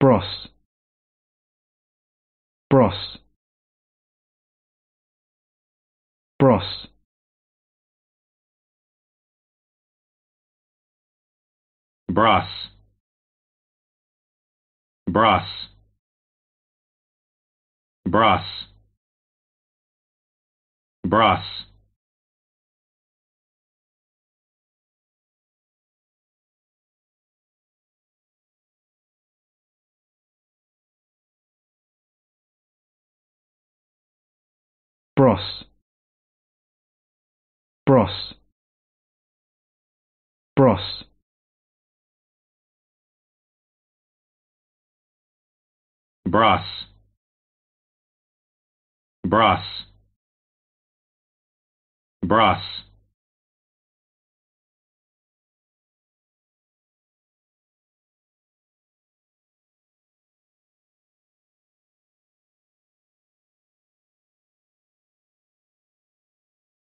Bros. Bros. Bros. Bros. Bros. Bros. Bros. Bros. bros bros bros bros bros bros